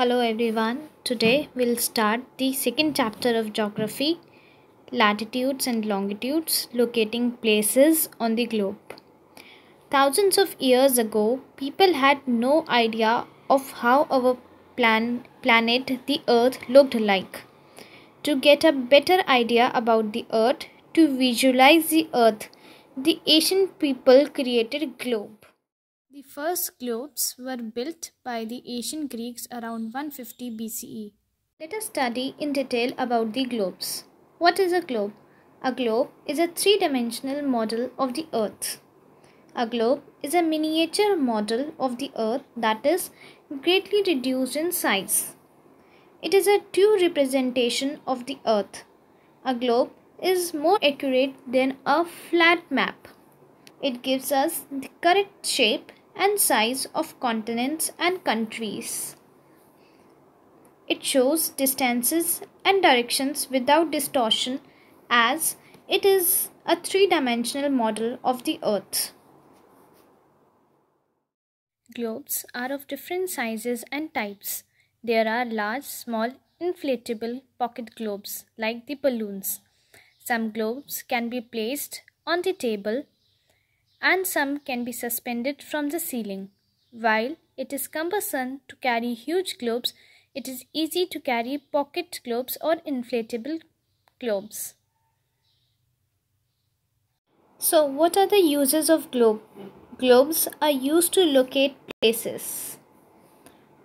Hello everyone. Today we'll start the second chapter of geography, latitudes and longitudes, locating places on the globe. Thousands of years ago, people had no idea of how our plan planet the earth looked like. To get a better idea about the earth, to visualize the earth, the ancient people created globe. The first globes were built by the ancient Greeks around 150 BCE. Let us study in detail about the globes. What is a globe? A globe is a three-dimensional model of the earth. A globe is a miniature model of the earth that is greatly reduced in size. It is a true representation of the earth. A globe is more accurate than a flat map. It gives us the correct shape and size of continents and countries. It shows distances and directions without distortion as it is a three dimensional model of the Earth. Globes are of different sizes and types. There are large, small, inflatable pocket globes like the balloons. Some globes can be placed on the table and some can be suspended from the ceiling. While it is cumbersome to carry huge globes, it is easy to carry pocket globes or inflatable globes. So what are the uses of globe? Globes are used to locate places.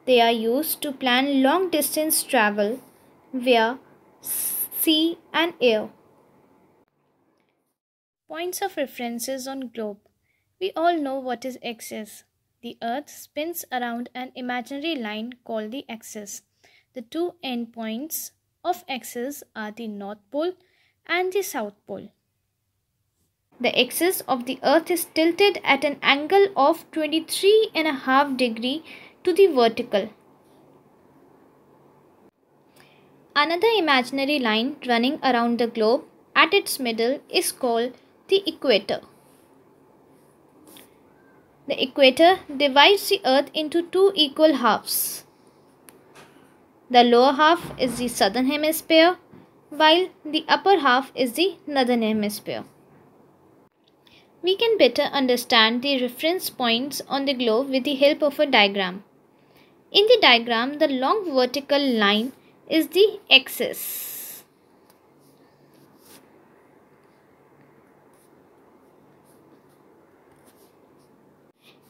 They are used to plan long distance travel via sea and air. Points of references on globe. We all know what is axis. The earth spins around an imaginary line called the axis. The two endpoints of axis are the north pole and the south pole. The axis of the earth is tilted at an angle of 23 and a half degree to the vertical. Another imaginary line running around the globe at its middle is called the equator. The equator divides the earth into two equal halves. The lower half is the southern hemisphere while the upper half is the northern hemisphere. We can better understand the reference points on the globe with the help of a diagram. In the diagram, the long vertical line is the axis.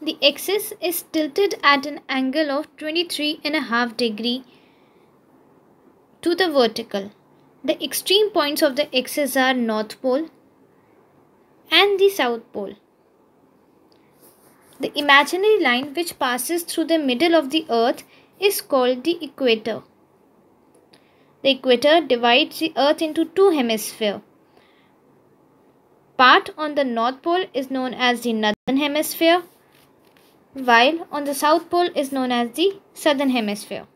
The axis is tilted at an angle of twenty-three and a half degree to the vertical. The extreme points of the axis are North Pole and the South Pole. The imaginary line which passes through the middle of the earth is called the equator. The equator divides the earth into two hemispheres. Part on the North Pole is known as the Northern Hemisphere while on the South Pole is known as the Southern Hemisphere.